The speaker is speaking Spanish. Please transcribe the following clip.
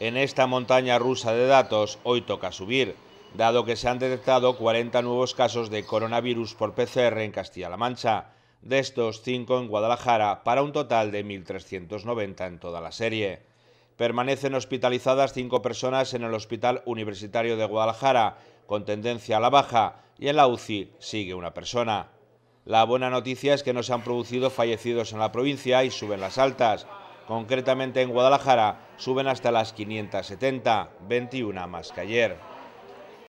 En esta montaña rusa de datos hoy toca subir, dado que se han detectado 40 nuevos casos de coronavirus por PCR en Castilla-La Mancha, de estos 5 en Guadalajara, para un total de 1.390 en toda la serie. Permanecen hospitalizadas 5 personas en el Hospital Universitario de Guadalajara, con tendencia a la baja, y en la UCI sigue una persona. La buena noticia es que no se han producido fallecidos en la provincia y suben las altas, Concretamente en Guadalajara suben hasta las 570, 21 más que ayer.